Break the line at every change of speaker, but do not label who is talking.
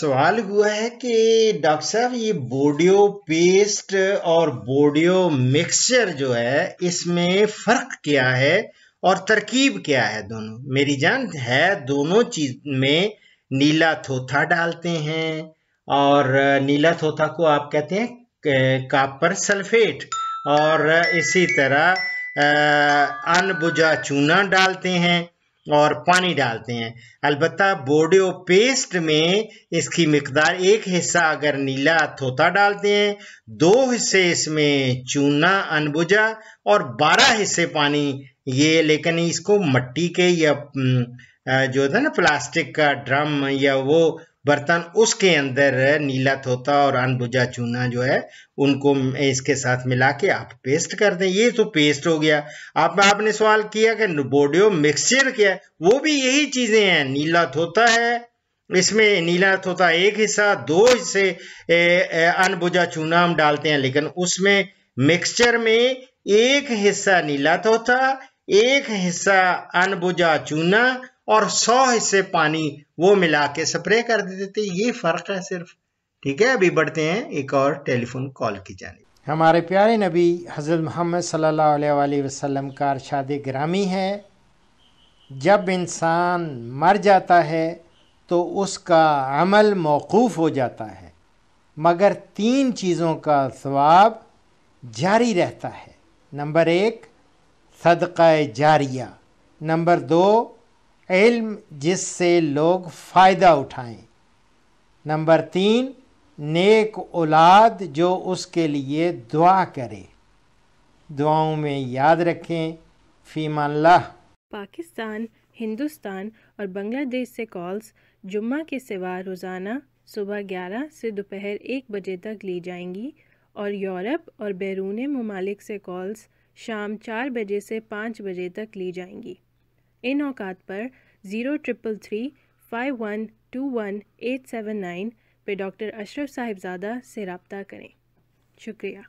सवाल हुआ है कि डॉक्टर साहब ये बोडियो पेस्ट और बोडियो मिक्सचर जो है इसमें फ़र्क क्या है और तरकीब क्या है दोनों मेरी जान है दोनों चीज में नीला थोथा डालते हैं और नीला थोथा को आप कहते हैं कापर सल्फेट और इसी तरह अनबुझा चूना डालते हैं और पानी डालते हैं अलबत् बोडियो पेस्ट में इसकी मकदार एक हिस्सा अगर नीला थोता डालते हैं दो हिस्से इसमें चूना अनबुजा और बारह हिस्से पानी ये लेकिन इसको मट्टी के या जो था ना प्लास्टिक का ड्रम या वो बर्तन उसके अंदर नीला थोथा और अनबुझा चूना जो है उनको इसके साथ मिला के आप पेस्ट कर दें ये तो पेस्ट हो गया आप आपने सवाल किया कि बोडियो मिक्सचर क्या है वो भी यही चीज़ें हैं नीला थोथा है इसमें नीला थोथा एक हिस्सा दो हिस्से अनबुझा चूना हम डालते हैं लेकिन उसमें मिक्सचर में एक हिस्सा नीला थोथा एक हिस्सा अनबुझा चूना और सौ हिस्से पानी वो मिला के स्प्रे कर देते थे ये फ़र्क है सिर्फ ठीक है अभी बढ़ते हैं एक और टेलीफोन
कॉल की जानी हमारे प्यारे नबी हज़रत मोहम्मद सल्लल्लाहु अलैहि वसल्लम का अरशाद ग्रामी है जब इंसान मर जाता है तो उसका अमल मौकूफ़ हो जाता है मगर तीन चीज़ों का स्वाब जारी रहता है नंबर एक सदक़ जारिया नंबर दो इल्म जिससे लोग फ़ायदा उठाएं नंबर तीन नेक औलाद जो उसके लिए दुआ करे दुआओं में याद रखें फ़ीमल्ला
पाकिस्तान हिंदुस्तान और बांग्लादेश से कॉल्स जुम्मा के सिवा रोज़ाना सुबह 11 से दोपहर एक बजे तक ली जाएंगी और यूरोप और बैरून ममालिक से कॉल्स शाम चार बजे से पाँच बजे तक ली जाएंगी इन औकात पर zero triple three five one two one eight seven nine पे डॉक्टर अशरफ साहिबज़ादा से रबता करें शुक्रिया